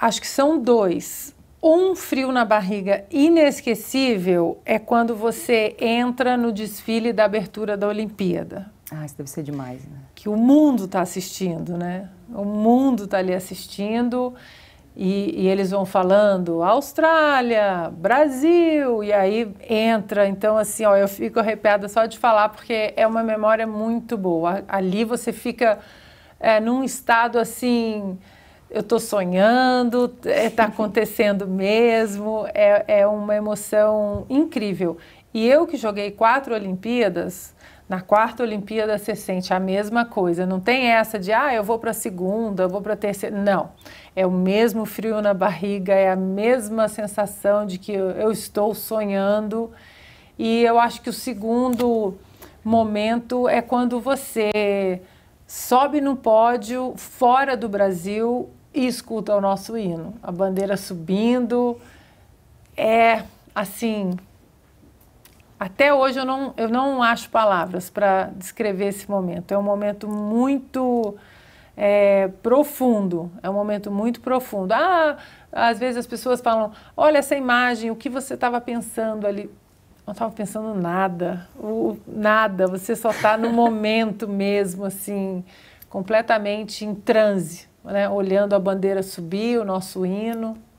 Acho que são dois. Um frio na barriga inesquecível é quando você entra no desfile da abertura da Olimpíada. Ah, isso deve ser demais, né? Que o mundo está assistindo, né? O mundo está ali assistindo e, e, eles vão falando Austrália, Brasil, e aí entra. Então, assim, ó, eu fico arrepiada só de falar porque é uma memória muito boa. Ali você fica é, num estado assim eu estou sonhando, está é, uhum. acontecendo mesmo, é, é uma emoção incrível. E eu que joguei quatro Olimpíadas, na quarta Olimpíada você sente a mesma coisa. Não tem essa de, ah, eu vou para a segunda, eu vou para a terceira. Não. É o mesmo frio na barriga, é a mesma sensação de que eu estou sonhando. E eu acho que o segundo momento é quando você sobe no pódio fora do Brasil e escuta o nosso hino. A bandeira subindo é assim. Até hoje eu não, eu não acho palavras para descrever esse momento. É um momento muito é, profundo. É um momento muito profundo. Ah, às vezes as pessoas falam: olha essa imagem, o que você estava pensando ali? Não estava pensando nada, o, nada. Você só está no momento mesmo, assim, completamente em transe né, olhando a bandeira subir, o nosso hino.